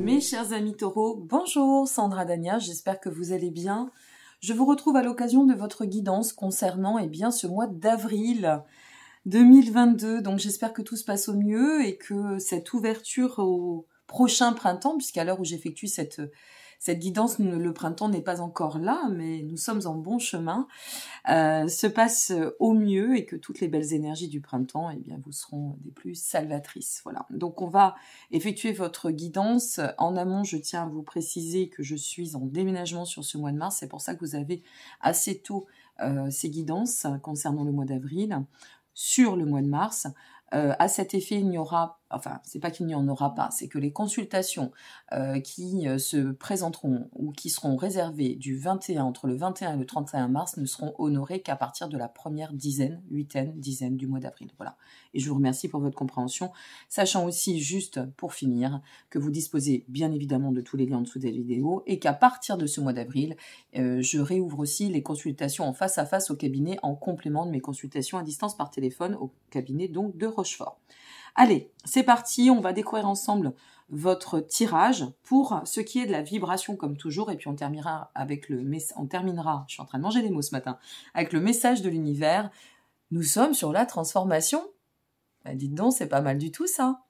Mes chers amis taureaux, bonjour Sandra Dania, j'espère que vous allez bien. Je vous retrouve à l'occasion de votre guidance concernant eh bien, ce mois d'avril 2022. Donc j'espère que tout se passe au mieux et que cette ouverture au prochain printemps, puisqu'à l'heure où j'effectue cette cette guidance, le printemps n'est pas encore là, mais nous sommes en bon chemin, euh, se passe au mieux et que toutes les belles énergies du printemps eh bien, vous seront des plus salvatrices. Voilà. Donc on va effectuer votre guidance. En amont, je tiens à vous préciser que je suis en déménagement sur ce mois de mars. C'est pour ça que vous avez assez tôt euh, ces guidances concernant le mois d'avril sur le mois de mars. Euh, à cet effet, il n'y aura enfin, c'est pas qu'il n'y en aura pas, c'est que les consultations euh, qui euh, se présenteront ou qui seront réservées du 21 entre le 21 et le 31 mars ne seront honorées qu'à partir de la première dizaine, huitaine, dizaine du mois d'avril. Voilà. Et je vous remercie pour votre compréhension, sachant aussi juste pour finir que vous disposez bien évidemment de tous les liens en dessous des vidéos et qu'à partir de ce mois d'avril, euh, je réouvre aussi les consultations en face à face au cabinet en complément de mes consultations à distance par téléphone au cabinet donc de Rochefort. Allez, c'est parti, on va découvrir ensemble votre tirage pour ce qui est de la vibration comme toujours et puis on terminera avec le on terminera, je suis en train de manger des mots ce matin, avec le message de l'univers. Nous sommes sur la transformation. Bah, dites donc, c'est pas mal du tout ça.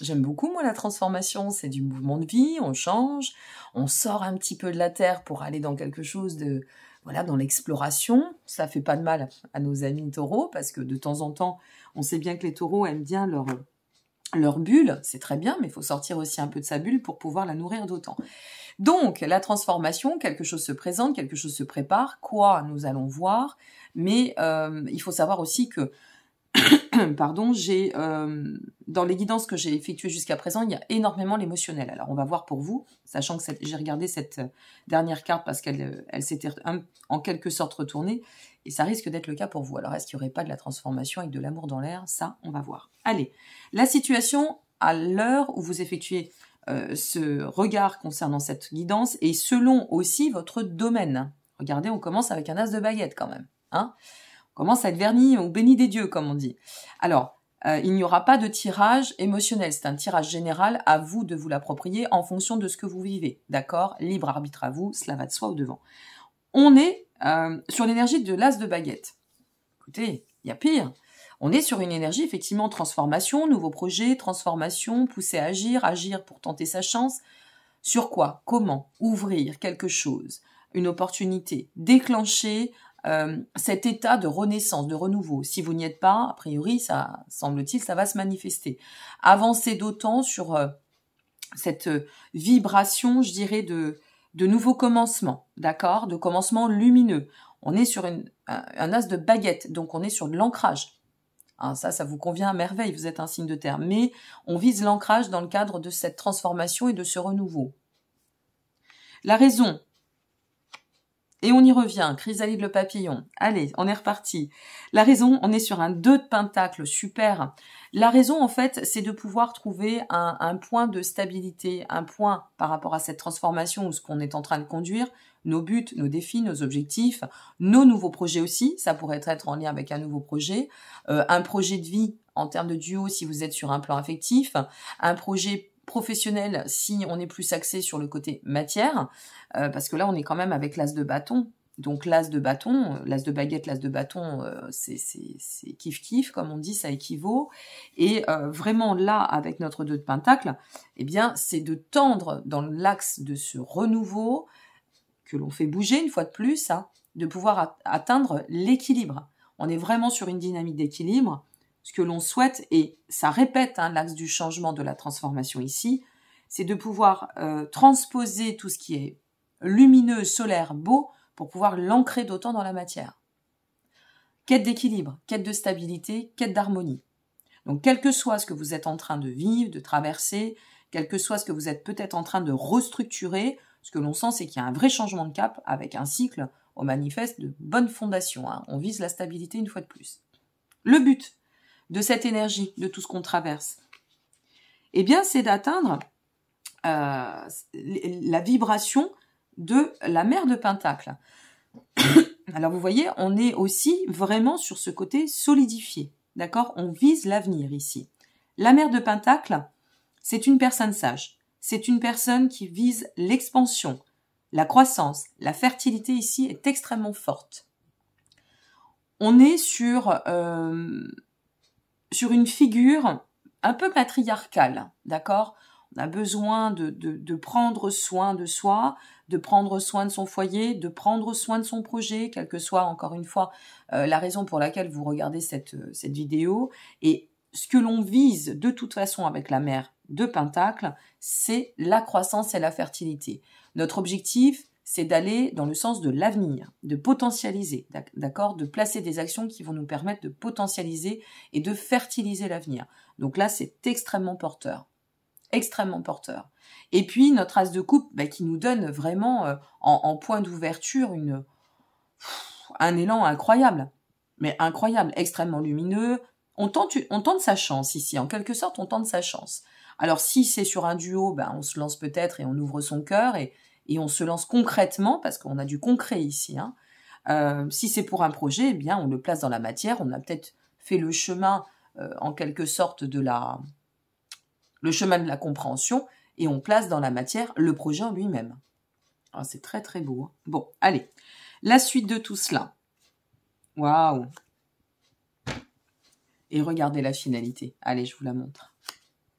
J'aime beaucoup, moi, la transformation. C'est du mouvement de vie, on change, on sort un petit peu de la terre pour aller dans quelque chose de, voilà, dans l'exploration. Ça fait pas de mal à nos amis taureaux parce que de temps en temps, on sait bien que les taureaux aiment bien leur, leur bulle. C'est très bien, mais il faut sortir aussi un peu de sa bulle pour pouvoir la nourrir d'autant. Donc, la transformation, quelque chose se présente, quelque chose se prépare. Quoi, nous allons voir. Mais euh, il faut savoir aussi que pardon, j'ai euh, dans les guidances que j'ai effectuées jusqu'à présent, il y a énormément l'émotionnel. Alors on va voir pour vous, sachant que j'ai regardé cette euh, dernière carte parce qu'elle euh, elle s'était en quelque sorte retournée, et ça risque d'être le cas pour vous. Alors est-ce qu'il n'y aurait pas de la transformation avec de l'amour dans l'air Ça, on va voir. Allez, la situation à l'heure où vous effectuez ce regard concernant cette guidance et selon aussi votre domaine. Regardez, on commence avec un as de baguette quand même. Hein commence à être vernis ou béni des dieux, comme on dit. Alors, euh, il n'y aura pas de tirage émotionnel, c'est un tirage général, à vous de vous l'approprier en fonction de ce que vous vivez, d'accord Libre arbitre à vous, cela va de soi au devant. On est euh, sur l'énergie de l'as de baguette. Écoutez, il y a pire. On est sur une énergie effectivement transformation, nouveau projet, transformation, pousser à agir, agir pour tenter sa chance. Sur quoi Comment Ouvrir quelque chose, une opportunité, déclencher euh, cet état de renaissance, de renouveau. Si vous n'y êtes pas, a priori, ça semble-t-il, ça va se manifester. Avancez d'autant sur euh, cette euh, vibration, je dirais, de, de nouveaux commencements, d'accord De commencements lumineux. On est sur une, un, as de baguette, donc on est sur de l'ancrage. Hein, ça, ça vous convient à merveille, vous êtes un signe de terre. Mais on vise l'ancrage dans le cadre de cette transformation et de ce renouveau. La raison et on y revient, chrysalide le papillon. Allez, on est reparti. La raison, on est sur un 2 de pentacle, super. La raison, en fait, c'est de pouvoir trouver un, point de stabilité, un point par rapport à cette transformation ou ce qu'on est en train de conduire, nos buts, nos défis, nos objectifs, nos nouveaux projets aussi, ça pourrait être en lien avec un nouveau projet, euh, un projet de vie en termes de duo si vous êtes sur un plan affectif, un projet professionnel si on est plus axé sur le côté matière, euh, parce que là on est quand même avec l'as de bâton. Donc l'as de bâton, l'as de baguette, l'as de bâton, euh, c'est kiff kiff comme on dit, ça équivaut. Et euh, vraiment là, avec notre 2 de pentacle, eh bien c'est de tendre dans l'axe de ce renouveau que l'on fait bouger une fois de plus, hein, de pouvoir atteindre l'équilibre. On est vraiment sur une dynamique d'équilibre ce que l'on souhaite, et ça répète hein, l'axe du changement, de la transformation ici, c'est de pouvoir euh, transposer tout ce qui est lumineux, solaire, beau, pour pouvoir l'ancrer d'autant dans la matière. Quête d'équilibre, quête de stabilité, quête d'harmonie. Donc quel que soit ce que vous êtes en train de vivre, de traverser, quel que soit ce que vous êtes peut-être en train de restructurer, ce que l'on sent c'est qu'il y a un vrai changement de cap avec un cycle au manifeste de bonnes fondations. Hein. On vise la stabilité une fois de plus. Le but de cette énergie, de tout ce qu'on traverse Eh bien, c'est d'atteindre euh, la vibration de la mer de Pentacle. Alors vous voyez, on est aussi vraiment sur ce côté solidifié. D'accord On vise l'avenir ici. La mère de Pentacle, c'est une personne sage. C'est une personne qui vise l'expansion, la croissance, la fertilité ici est extrêmement forte. On est sur euh, sur une figure un peu patriarcale, d'accord On a besoin de, prendre soin de soi, de prendre soin de son foyer, de prendre soin de son projet, quelle que soit encore une fois euh, la raison pour laquelle vous regardez cette, euh, cette vidéo. Et ce que l'on vise de toute façon avec la mère de Pentacle, c'est la croissance et la fertilité. Notre objectif, c'est d'aller dans le sens de l'avenir, de potentialiser, d'accord, de placer des actions qui vont nous permettre de potentialiser et de fertiliser l'avenir. Donc là, c'est extrêmement porteur, extrêmement porteur. Et puis notre as de coupe, bah, qui nous donne vraiment euh, en, point d'ouverture une un élan incroyable, mais incroyable, extrêmement lumineux. On tente, on tente sa chance ici, en quelque sorte, on tente sa chance. Alors si c'est sur un duo, ben, on se lance peut-être et on ouvre son cœur et, et on se lance concrètement, parce qu'on a du concret ici. Hein, euh, si c'est pour un projet, eh bien, on le place dans la matière. On a peut-être fait le chemin, euh, en quelque sorte, de la, le chemin de la compréhension, et on place dans la matière le projet en lui-même. Ah, c'est très très beau. Hein. Bon, allez, la suite de tout cela. Waouh Et regardez la finalité. Allez, je vous la montre.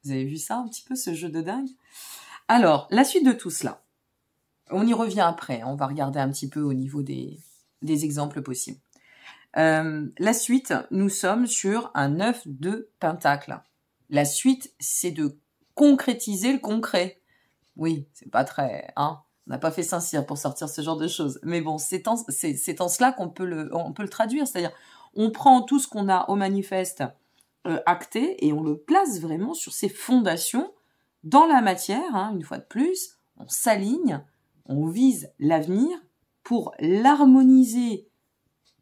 Vous avez vu ça un petit peu, ce jeu de dingue Alors, la suite de tout cela. On y revient après, on va regarder un petit peu au niveau des, exemples possibles. Euh, la suite, nous sommes sur un œuf de pentacle. La suite, c'est de concrétiser le concret. Oui, c'est pas très... Hein. on n'a pas fait Saint-Cyr pour sortir ce genre de choses. Mais bon, c'est en, cela qu'on peut le, traduire. C'est-à-dire, on prend tout ce qu'on a au manifeste euh, acté et on le place vraiment sur ses fondations dans la matière, hein. une fois de plus. On s'aligne on vise l'avenir pour l'harmoniser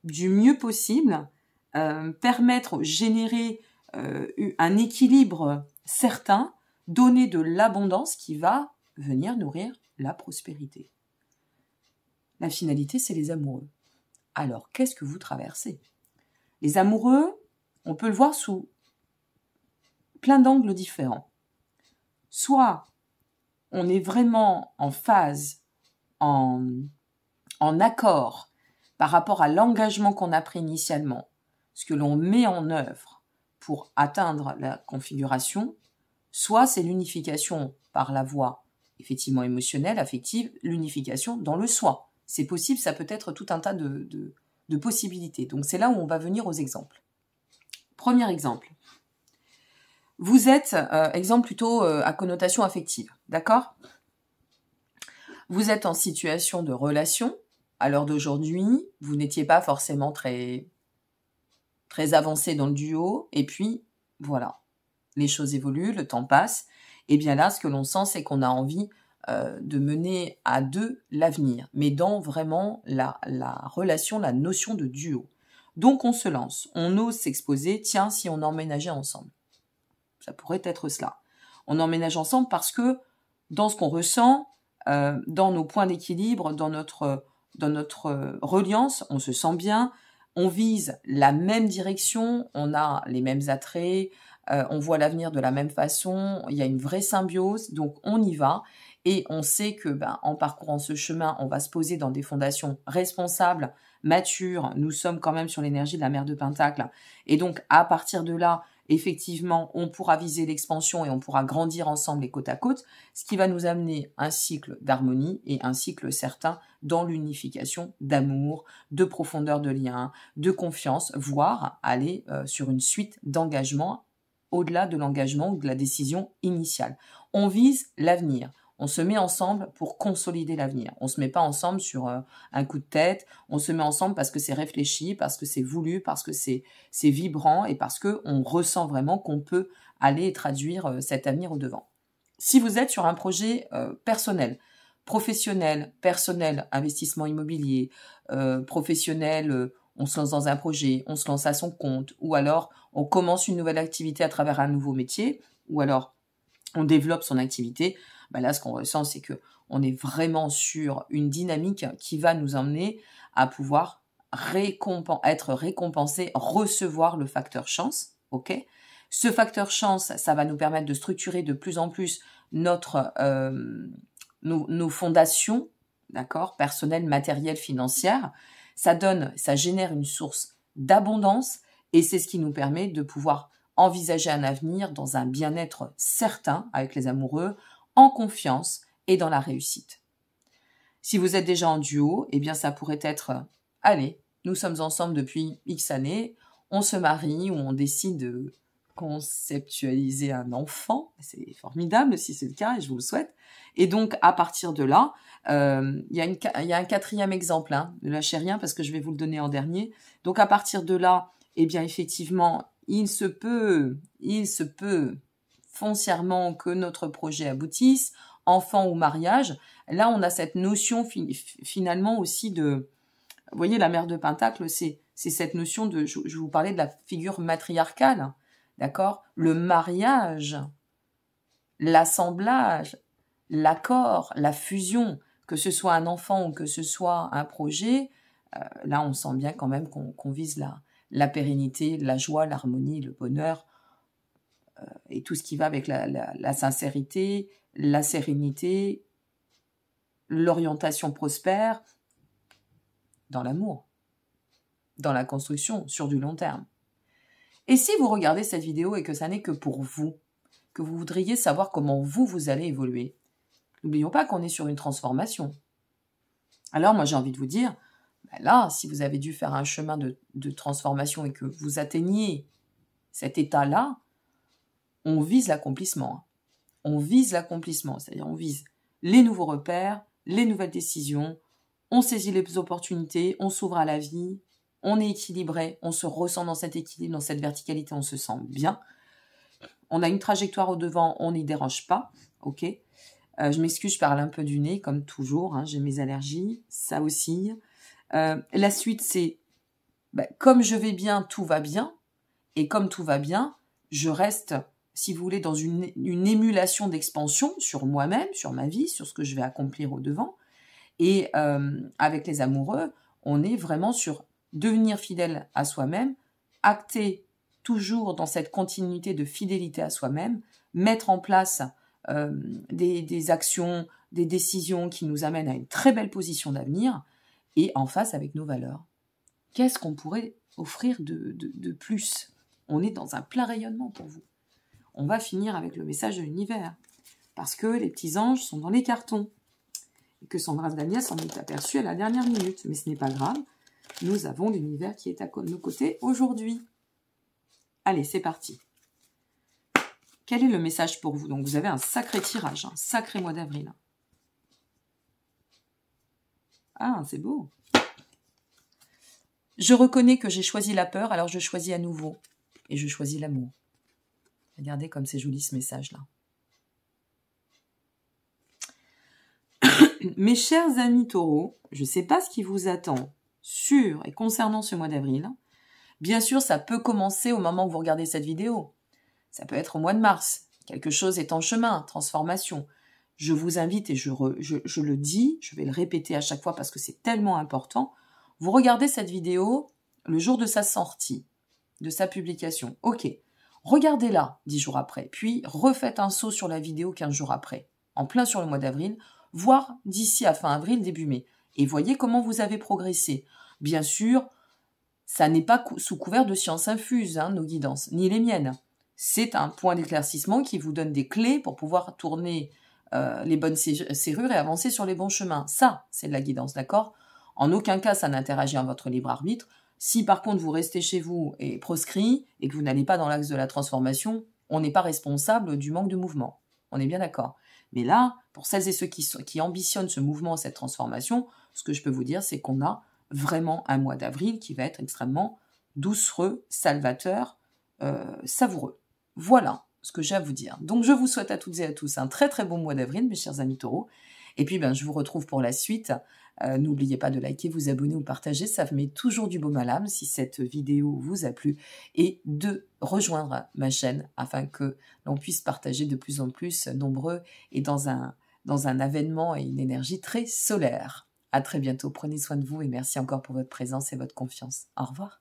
du mieux possible, euh, permettre, générer euh, un équilibre certain, donner de l'abondance qui va venir nourrir la prospérité. La finalité, c'est les amoureux. Alors, qu'est-ce que vous traversez Les amoureux, on peut le voir sous plein d'angles différents. Soit on est vraiment en phase en, accord par rapport à l'engagement qu'on a pris initialement, ce que l'on met en œuvre pour atteindre la configuration, soit c'est l'unification par la voie effectivement émotionnelle, affective, l'unification dans le soi. C'est possible, ça peut être tout un tas de, possibilités. Donc c'est là où on va venir aux exemples. Premier exemple. Vous êtes, euh, exemple plutôt euh, à connotation affective, d'accord vous êtes en situation de relation. À l'heure d'aujourd'hui, vous n'étiez pas forcément très, très avancé dans le duo. Et puis, voilà. Les choses évoluent, le temps passe. Et bien là, ce que l'on sent, c'est qu'on a envie euh, de mener à deux l'avenir, mais dans vraiment la, la relation, la notion de duo. Donc on se lance, on ose s'exposer, tiens, si on emménageait ensemble. Ça pourrait être cela. On emménage ensemble parce que dans ce qu'on ressent, euh, dans nos points d'équilibre, dans notre, dans notre reliance, on se sent bien, on vise la même direction, on a les mêmes attraits, euh, on voit l'avenir de la même façon, il y a une vraie symbiose, donc on y va. Et on sait que ben, en parcourant ce chemin, on va se poser dans des fondations responsables, matures. Nous sommes quand même sur l'énergie de la mer de Pentacle. Et donc, à partir de là, effectivement, on pourra viser l'expansion et on pourra grandir ensemble et côte à côte, ce qui va nous amener un cycle d'harmonie et un cycle certain dans l'unification d'amour, de profondeur de lien, de confiance, voire aller euh, sur une suite d'engagement au-delà de l'engagement ou de la décision initiale. On vise l'avenir. On se met ensemble pour consolider l'avenir. On ne se met pas ensemble sur euh, un coup de tête. On se met ensemble parce que c'est réfléchi, parce que c'est voulu, parce que c'est vibrant et parce que on ressent vraiment qu'on peut aller traduire euh, cet avenir au devant. Si vous êtes sur un projet euh, personnel, professionnel, personnel, investissement immobilier, professionnel on se lance dans un projet, on se lance à son compte, ou alors on commence une nouvelle activité à travers un nouveau métier, ou alors on développe son activité. Bah, là, ce qu'on ressent, c'est que on est vraiment sur une dynamique qui va nous emmener à pouvoir être récompensé, recevoir le facteur chance. Ce facteur chance, ça va nous permettre de structurer de plus en plus notre euh, nos, fondations, d'accord, personnelles, matérielles, financières. Ça donne, ça génère une source d'abondance et c'est ce qui nous permet de pouvoir envisager un avenir dans un bien-être certain avec les amoureux, en confiance et dans la réussite. Si vous êtes déjà en duo, eh bien ça pourrait être euh, allez, nous sommes ensemble depuis X années, on se marie ou on décide de conceptualiser un enfant, c'est formidable si c'est le cas et je vous le souhaite. Et donc à partir de là, euh, il y, a un quatrième exemple, hein, ne lâchez rien parce que je vais vous le donner en dernier. Donc à partir de là, eh bien effectivement, il se peut, il se peut foncièrement que notre projet aboutisse, enfant ou mariage. Là, on a cette notion finalement aussi de... voyez, la mère de Pentacle, c'est cette notion de... Je, vous parlais de la figure matriarcale, d'accord Le mariage, l'assemblage, l'accord, la fusion, que ce soit un enfant ou que ce soit un projet, euh, là, on sent bien quand même qu'on vise la, la pérennité, la joie, l'harmonie, le bonheur euh, et tout ce qui va avec la, sincérité, la sérénité, l'orientation prospère dans l'amour, dans la construction, sur du long terme. Et si vous regardez cette vidéo et que ça n'est que pour vous, que vous voudriez savoir comment vous, vous allez évoluer, n'oublions pas qu'on est sur une transformation. Alors moi j'ai envie de vous dire, bah là, si vous avez dû faire un chemin de, de transformation et que vous atteignez cet état-là, on vise l'accomplissement. Hein. On vise l'accomplissement, c'est-à-dire on vise les nouveaux repères, les nouvelles décisions, on saisit les opportunités, on s'ouvre à la vie, on est équilibré, on se ressent dans cet équilibre, dans cette verticalité, on se sent bien. On a une trajectoire au devant, on n'y dérange pas, ok euh, Je m'excuse, je parle un peu du nez, comme toujours, hein, j'ai mes allergies, ça aussi. Euh, la suite, c'est bah, comme je vais bien, tout va bien, et comme tout va bien, je reste si vous voulez, dans une, émulation d'expansion sur moi-même, sur ma vie, sur ce que je vais accomplir au devant. Et euh, avec les amoureux, on est vraiment sur devenir fidèle à soi-même, acter toujours dans cette continuité de fidélité à soi-même, mettre en place euh, des, actions, des décisions qui nous amènent à une très belle position d'avenir et en face avec nos valeurs. Qu'est-ce qu'on pourrait offrir de plus On est dans un plein rayonnement pour vous on va finir avec le message de l'univers. Parce que les petits anges sont dans les cartons. Et que Sandra Dania s'en est aperçue à la dernière minute. Mais ce n'est pas grave. Nous avons l'univers qui est à nos côtés aujourd'hui. Allez, c'est parti. Quel est le message pour vous Donc vous avez un sacré tirage, un sacré mois d'avril. Ah, c'est beau. Je reconnais que j'ai choisi la peur, alors je choisis à nouveau. Et je choisis l'amour. Regardez comme c'est joli ce message-là. Mes chers amis taureaux, je ne sais pas ce qui vous attend sur et concernant ce mois d'avril. Bien sûr, ça peut commencer au moment où vous regardez cette vidéo. Ça peut être au mois de mars. Quelque chose est en chemin, transformation. Je vous invite, et je, je, je le dis, je vais le répéter à chaque fois parce que c'est tellement important, vous regardez cette vidéo le jour de sa sortie, de sa publication. Ok, Regardez-la dix jours après, puis refaites un saut sur la vidéo quinze jours après, en plein sur le mois d'avril, voire d'ici à fin avril, début mai, et voyez comment vous avez progressé. Bien sûr, ça n'est pas sous couvert de science infuse, hein, nos guidances, ni les miennes. C'est un point d'éclaircissement qui vous donne des clés pour pouvoir tourner euh, les bonnes serrures et avancer sur les bons chemins. Ça, c'est de la guidance, d'accord En aucun cas, ça n'interagit en votre libre arbitre. Si par contre vous restez chez vous et proscrit et que vous n'allez pas dans l'axe de la transformation, on n'est pas responsable du manque de mouvement. On est bien d'accord. Mais là, pour celles et ceux qui, ambitionnent ce mouvement, cette transformation, ce que je peux vous dire, c'est qu'on a vraiment un mois d'avril qui va être extrêmement doucereux, salvateur, euh, savoureux. Voilà ce que j'ai à vous dire. Donc je vous souhaite à toutes et à tous un très très bon mois d'avril, mes chers amis taureaux. Et puis ben, je vous retrouve pour la suite euh, n'oubliez pas de liker, vous abonner ou partager, ça met toujours du baume à l'âme si cette vidéo vous a plu et de rejoindre ma chaîne afin que l'on puisse partager de plus en plus nombreux et dans un, dans un avènement et une énergie très solaire. À très bientôt, prenez soin de vous et merci encore pour votre présence et votre confiance. Au revoir.